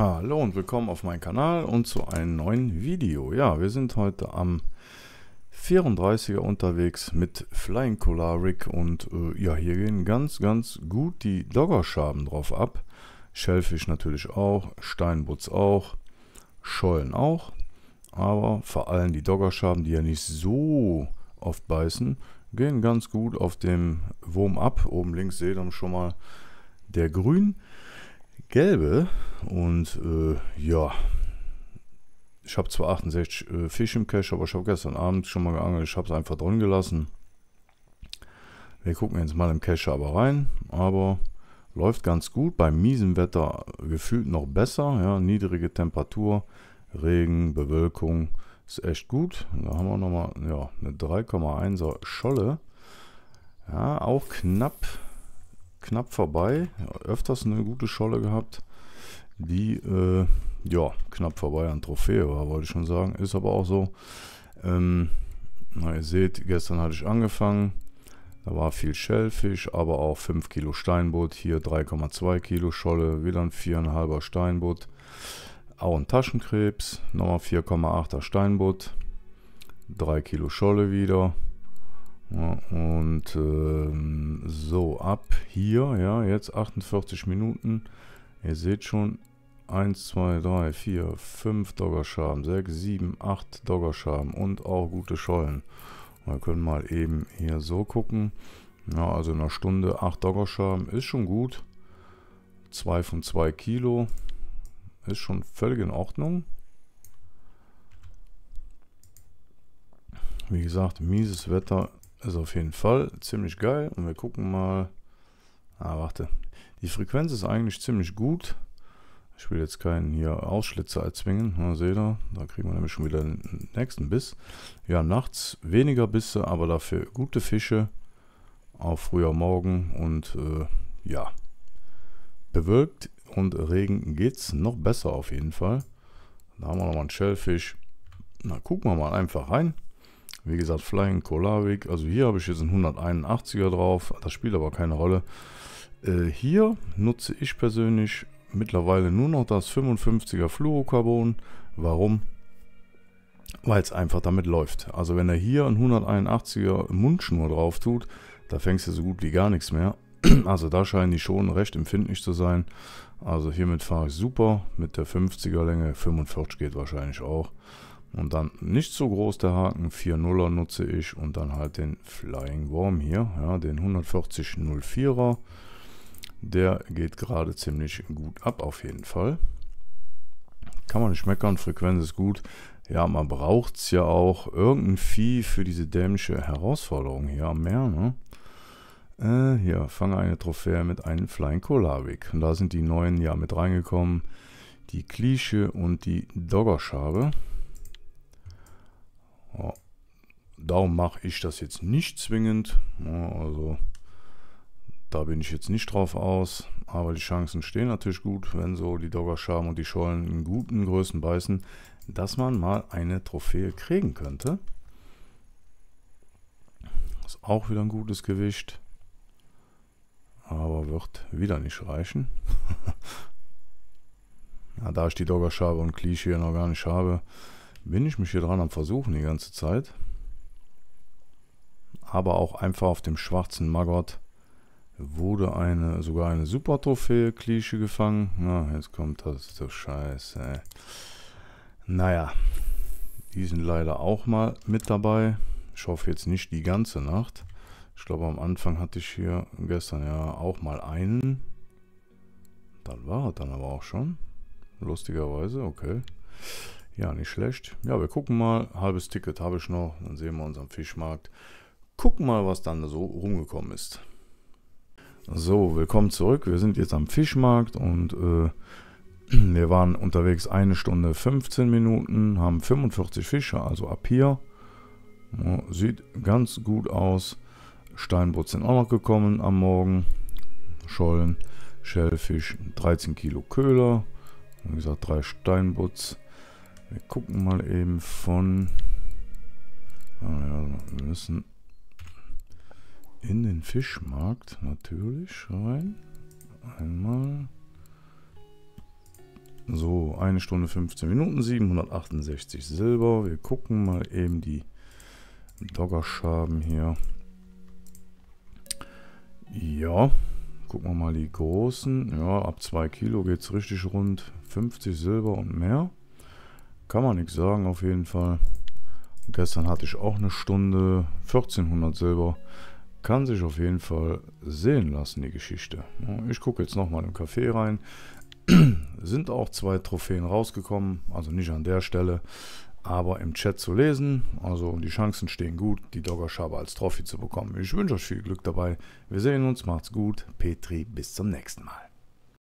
Hallo und willkommen auf meinem Kanal und zu einem neuen Video. Ja, wir sind heute am 34er unterwegs mit Flying Colaric und äh, ja, hier gehen ganz, ganz gut die Doggerschaben drauf ab. Shellfish natürlich auch, Steinbutz auch, Schollen auch, aber vor allem die Doggerschaben, die ja nicht so oft beißen, gehen ganz gut auf dem Wurm ab. Oben links seht ihr schon mal der Grün gelbe. Und äh, ja, ich habe zwar 68 äh, Fisch im Cache, aber ich habe gestern Abend schon mal geangelt. Ich habe es einfach drin gelassen. Wir gucken jetzt mal im Cache aber rein. Aber läuft ganz gut. Bei miesem Wetter gefühlt noch besser. Ja, niedrige Temperatur, Regen, Bewölkung ist echt gut. Da haben wir nochmal ja, eine 3,1er Scholle. Ja, auch knapp knapp vorbei. Ja, öfters eine gute Scholle gehabt, die äh, ja knapp vorbei an Trophäe war, wollte ich schon sagen. Ist aber auch so. Ähm, na, ihr seht, gestern hatte ich angefangen. Da war viel Schellfisch, aber auch 5 Kilo Steinbutt. Hier 3,2 Kilo Scholle, wieder ein 4,5er Steinbutt. Auch ein Taschenkrebs, nochmal 4,8er Steinbutt. 3 Kilo Scholle wieder. Ja, und ähm, so, ab hier, ja, jetzt 48 Minuten. Ihr seht schon, 1, 2, 3, 4, 5 Doggerschaben, 6, 7, 8 Doggerschaben und auch gute Schollen. Wir können mal eben hier so gucken. Ja, also in einer Stunde 8 Doggerschaben ist schon gut. 2 von 2 Kilo ist schon völlig in Ordnung. Wie gesagt, mieses Wetter ist auf jeden Fall ziemlich geil. Und wir gucken mal. Ah, warte. Die Frequenz ist eigentlich ziemlich gut. Ich will jetzt keinen hier Ausschlitzer erzwingen. Na, seht ihr, da kriegen wir nämlich schon wieder den nächsten Biss. Wir haben nachts weniger Bisse, aber dafür gute Fische. Auch früher Morgen und äh, ja, bewölkt und Regen geht's noch besser auf jeden Fall. Da haben wir nochmal einen Shellfisch. Na, gucken wir mal einfach rein. Wie gesagt, Flying Kolavik. Also hier habe ich jetzt einen 181er drauf. Das spielt aber keine Rolle. Äh, hier nutze ich persönlich mittlerweile nur noch das 55er Fluorocarbon. Warum? Weil es einfach damit läuft. Also wenn er hier einen 181er Mundschnur drauf tut, da fängst du so gut wie gar nichts mehr. Also da scheinen die schon recht empfindlich zu sein. Also hiermit fahre ich super. Mit der 50er Länge, 45 geht wahrscheinlich auch. Und dann nicht so groß der Haken, 4 er nutze ich und dann halt den Flying Worm hier, ja, den 140 04er. Der geht gerade ziemlich gut ab auf jeden Fall. Kann man nicht meckern, Frequenz ist gut. Ja, man braucht es ja auch irgendein Vieh für diese dämliche Herausforderung hier am Meer. Ne? Äh, hier, fange eine Trophäe mit einem Flying Kolavik. Und da sind die neuen ja mit reingekommen. Die Klische und die Doggerschabe. Ja, darum mache ich das jetzt nicht zwingend. Ja, also da bin ich jetzt nicht drauf aus. Aber die Chancen stehen natürlich gut, wenn so die Doggerschaben und die Schollen in guten Größen beißen, dass man mal eine Trophäe kriegen könnte. Ist auch wieder ein gutes Gewicht. Aber wird wieder nicht reichen. ja, da ich die Doggerschabe und Klischee noch gar nicht habe, bin ich mich hier dran am Versuchen die ganze Zeit. Aber auch einfach auf dem schwarzen Maggot wurde eine sogar eine Super Trophäe Klische gefangen. Na, jetzt kommt das so scheiße. Ey. Naja, die sind leider auch mal mit dabei. Ich hoffe jetzt nicht die ganze Nacht. Ich glaube am Anfang hatte ich hier gestern ja auch mal einen. Dann war er dann aber auch schon. Lustigerweise, okay. Ja, nicht schlecht. Ja, wir gucken mal. Halbes Ticket habe ich noch. Dann sehen wir uns am Fischmarkt. Gucken mal, was dann so rumgekommen ist. So, willkommen zurück. Wir sind jetzt am Fischmarkt und äh, wir waren unterwegs eine Stunde 15 Minuten, haben 45 Fische, also ab hier. Ja, sieht ganz gut aus. Steinbrot sind auch noch gekommen am Morgen. Schollen, Schellfisch, 13 Kilo Köhler. Wie gesagt, drei Steinbutz. Wir gucken mal eben von... Ah ja, wir müssen in den Fischmarkt natürlich rein. Einmal. So, eine Stunde 15 Minuten, 768 Silber. Wir gucken mal eben die Doggerschaben hier. Ja, gucken wir mal die großen. Ja, ab 2 Kilo geht es richtig rund. 50 Silber und mehr. Kann man nichts sagen auf jeden Fall. Und gestern hatte ich auch eine Stunde 1400 Silber. Kann sich auf jeden Fall sehen lassen, die Geschichte. Ich gucke jetzt nochmal im Café rein. Sind auch zwei Trophäen rausgekommen, also nicht an der Stelle, aber im Chat zu lesen. Also die Chancen stehen gut, die Doggerschabe als Trophy zu bekommen. Ich wünsche euch viel Glück dabei. Wir sehen uns, macht's gut. Petri, bis zum nächsten Mal.